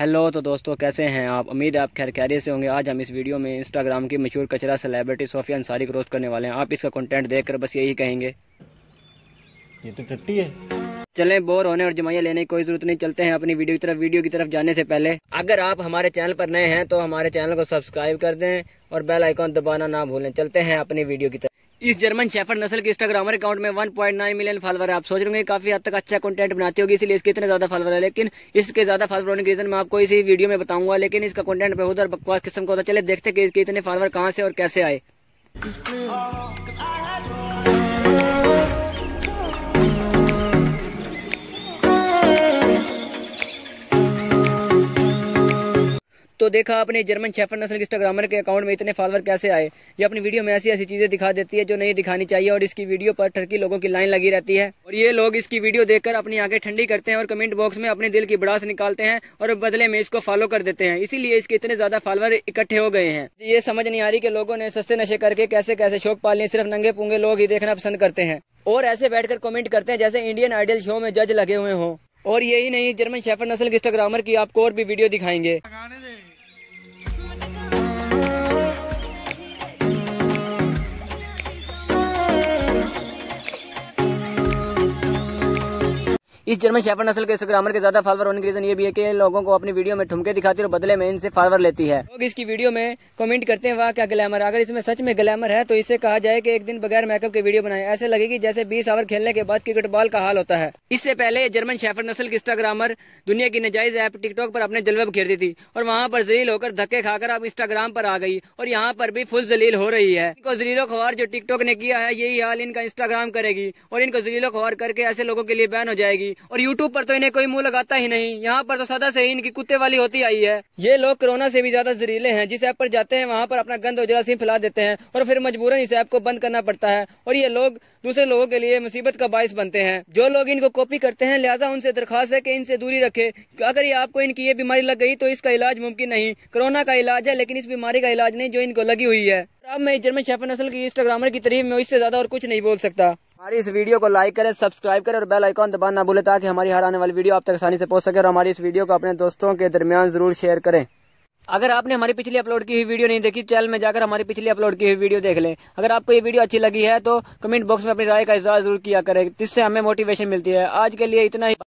hello तो दोस्तों कैसे हैं आप उम्मीद है आप खैर कैरियर से होंगे आज हम इस वीडियो में इंस्टाग्राम की मशहूर कचरा सेलिब्रिटी सोफिया अंसारी को रोस्ट करने वाले हैं आप इसका कंटेंट देखकर बस यही कहेंगे ये तो टट्टी है चलें बोर होने और जमाइया लेने की कोई जरूरत नहीं चलते हैं अपनी वीडियो की तरफ वीडियो की तरफ जाने से पहले अगर आप हमारे चैनल पर नए हैं तो हमारे चैनल को सब्सक्राइब कर दें और बेल आइकॉन दबाना ना भूलें चलते हैं अपनी वीडियो की तरफ इस जर्मन शेफर्ड नस्ल के इंस्टाग्रामर अकाउंट में 1.9 मिलियन फॉलोवर है आप सोच रहे काफी हद तक अच्छा कंटेंट बनाती होगी इसलिए इसके इतने ज्यादा फॉलोवर है लेकिन इसके ज्यादा फॉलोवर होने के रीजन मैं आपको इसी वीडियो में बताऊंगा लेकिन इसका कंटेंट बहुत और बकवास किस्म का होता चले देखते कि इसके इतने फॉलोवर कहाँ से और कैसे आए तो देखा आपने जर्मन शेफर नसल इंस्टाग्रामर के अकाउंट में इतने फॉलोअर कैसे आए ये अपनी वीडियो में ऐसी ऐसी चीज़ें दिखा देती है जो नहीं दिखानी चाहिए और इसकी वीडियो पर ठरकी लोगों की लाइन लगी रहती है और ये लोग इसकी वीडियो देखकर अपनी आंखें ठंडी करते हैं और कमेंट बॉक्स में अपने दिल की बड़ास निकालते हैं और बदले में इसको फॉलो कर देते हैं इसीलिए इसके इतने ज्यादा फॉलोअर इकट्ठे हो गए हैं ये समझ नहीं आ रही की लोगों ने सस्ते नशे करके कैसे कैसे शौक पाल सिर्फ नंगे पुंगे लोग ही देखना पसंद करते हैं और ऐसे बैठकर कमेंट करते हैं जैसे इंडियन आइडल शो में जज लगे हुए हों और यही नहीं जर्मन शेफर नस्ल के इंस्टाग्रामर की आपको और भी वीडियो दिखाएंगे इस जर्मन शेफर नस्ल के इंस्टाग्रामर के ज्यादा फॉलोर होने की रीजन ये भी है कि लोगों को अपनी वीडियो में ठुमके दिखाती है और बदले में इनसे फॉलोअर लेती है लोग इसकी वीडियो में कमेंट करते हैं वाह क्या ग्लैमर अगर इसमें सच में ग्लैमर है तो इसे कहा जाए कि एक दिन बगैर मेकअप के वीडियो बनाए ऐसे लगेगी जैसे बीस ओवर खेलने के बाद क्रिकेट बॉल का हाल होता है इससे पहले जर्मन शेफर नस्ल की इंस्टाग्रामर दुनिया की नजायज ऐप टिकटॉक पर अपने जलवे बिखेरती थी और वहाँ पर जलील होकर धक्के खाकर अब इंस्टाग्राम पर आ गई और यहाँ पर भी फुल जलील हो रही है इनको जलीलो खबर जो टिकटॉक ने किया है यही हाल इनका इंस्टाग्राम करेगी और इनको जलीलो खबर करके ऐसे लोगों के लिए बैन हो जाएगी और यूट्यूब पर तो इन्हें कोई मुंह लगाता ही नहीं यहाँ पर तो सदा से ही इनकी कुत्ते वाली होती आई है ये लोग कोरोना से भी ज्यादा जहरीले हैं जिस ऐप पर जाते हैं वहाँ पर अपना गंद उजला सिंह फैला देते हैं और फिर मजबूरन इस ऐप को बंद करना पड़ता है और ये लोग दूसरे लोगों के लिए मुसीबत का बायस बनते हैं जो लोग इनको कॉपी करते हैं लिहाजा उनसे दरखास्त है की इनसे दूरी रखे अगर ये आपको इनकी ये बीमारी लग गई तो इसका इलाज मुमकिन नहीं कोरोना का इलाज है लेकिन इस बीमारी का इलाज नहीं जो इनको लगी हुई है अब मैं जर्मन शेफर नसल की इंस्टाग्रामर की तरीफ में इससे ज्यादा और कुछ नहीं बोल सकता हमारी इस वीडियो को लाइक करें सब्सक्राइब करें और बेल आइकॉन दबाना ना भूलें ताकि हमारी हर आने वाली वीडियो आप तक आसानी से पहुंच सके और हमारी इस वीडियो को अपने दोस्तों के दरमियान जरूर शेयर करें अगर आपने हमारी पिछली अपलोड की हुई वीडियो नहीं देखी चैनल में जाकर हमारी पिछली अपलोड की हुई वीडियो देख लें अगर आपको ये वीडियो अच्छी लगी है तो कमेंट बॉक्स में अपनी राय का इजहार जरूर किया करें जिससे हमें मोटिवेशन मिलती है आज के लिए इतना ही